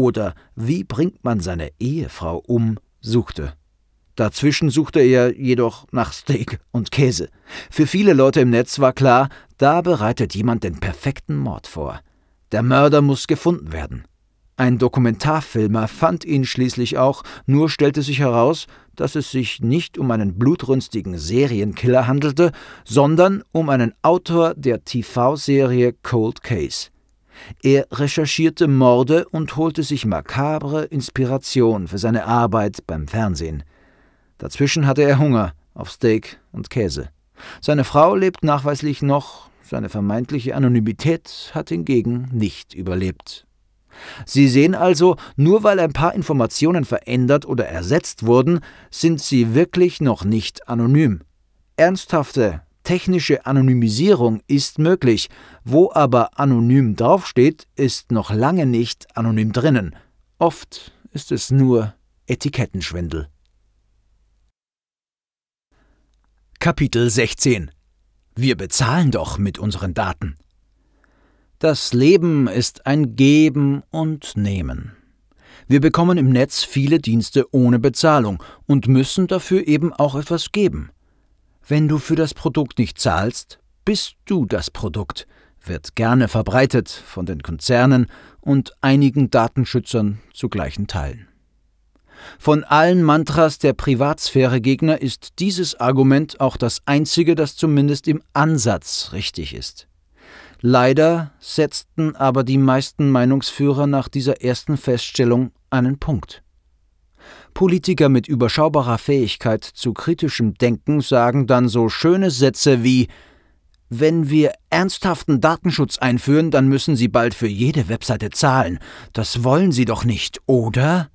oder Wie bringt man seine Ehefrau um suchte. Dazwischen suchte er jedoch nach Steak und Käse. Für viele Leute im Netz war klar, da bereitet jemand den perfekten Mord vor. Der Mörder muss gefunden werden. Ein Dokumentarfilmer fand ihn schließlich auch, nur stellte sich heraus, dass es sich nicht um einen blutrünstigen Serienkiller handelte, sondern um einen Autor der TV-Serie Cold Case. Er recherchierte Morde und holte sich makabre Inspiration für seine Arbeit beim Fernsehen. Dazwischen hatte er Hunger auf Steak und Käse. Seine Frau lebt nachweislich noch, seine vermeintliche Anonymität hat hingegen nicht überlebt. Sie sehen also, nur weil ein paar Informationen verändert oder ersetzt wurden, sind sie wirklich noch nicht anonym. Ernsthafte technische Anonymisierung ist möglich. Wo aber anonym draufsteht, ist noch lange nicht anonym drinnen. Oft ist es nur Etikettenschwindel. Kapitel 16 Wir bezahlen doch mit unseren Daten. Das Leben ist ein Geben und Nehmen. Wir bekommen im Netz viele Dienste ohne Bezahlung und müssen dafür eben auch etwas geben. Wenn du für das Produkt nicht zahlst, bist du das Produkt, wird gerne verbreitet von den Konzernen und einigen Datenschützern zu gleichen Teilen. Von allen Mantras der Privatsphäre-Gegner ist dieses Argument auch das einzige, das zumindest im Ansatz richtig ist. Leider setzten aber die meisten Meinungsführer nach dieser ersten Feststellung einen Punkt. Politiker mit überschaubarer Fähigkeit zu kritischem Denken sagen dann so schöne Sätze wie wenn wir ernsthaften Datenschutz einführen, dann müssen Sie bald für jede Webseite zahlen. Das wollen Sie doch nicht, oder?